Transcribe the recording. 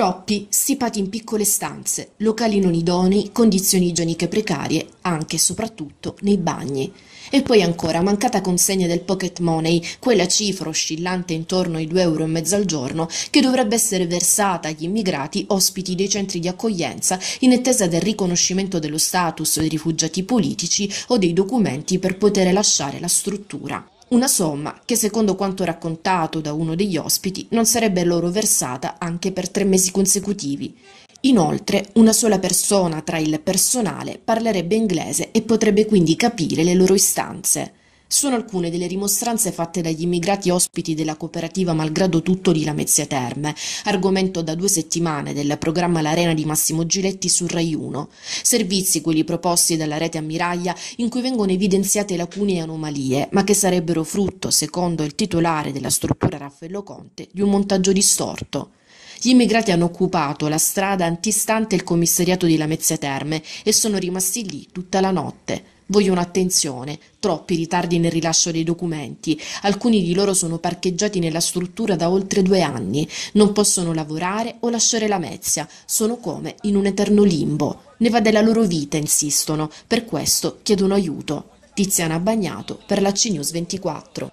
Troppi, stipati in piccole stanze, locali non idonei, condizioni igieniche precarie, anche e soprattutto nei bagni. E poi ancora, mancata consegna del pocket money, quella cifra oscillante intorno ai 2 euro e mezzo al giorno, che dovrebbe essere versata agli immigrati ospiti dei centri di accoglienza in attesa del riconoscimento dello status dei rifugiati politici o dei documenti per poter lasciare la struttura una somma che secondo quanto raccontato da uno degli ospiti non sarebbe loro versata anche per tre mesi consecutivi. Inoltre, una sola persona tra il personale parlerebbe inglese e potrebbe quindi capire le loro istanze sono alcune delle rimostranze fatte dagli immigrati ospiti della cooperativa Malgrado Tutto di Lamezia Terme, argomento da due settimane del programma L'Arena di Massimo Giletti su Rai 1. Servizi quelli proposti dalla rete ammiraglia in cui vengono evidenziate lacune e anomalie, ma che sarebbero frutto, secondo il titolare della struttura Raffaello Conte, di un montaggio distorto. Gli immigrati hanno occupato la strada antistante il commissariato di Lamezia Terme e sono rimasti lì tutta la notte. Vogliono attenzione, troppi ritardi nel rilascio dei documenti, alcuni di loro sono parcheggiati nella struttura da oltre due anni, non possono lavorare o lasciare la Mezia, sono come in un eterno limbo. Ne va della loro vita, insistono, per questo chiedono aiuto. Tiziana Bagnato per la CNews 24.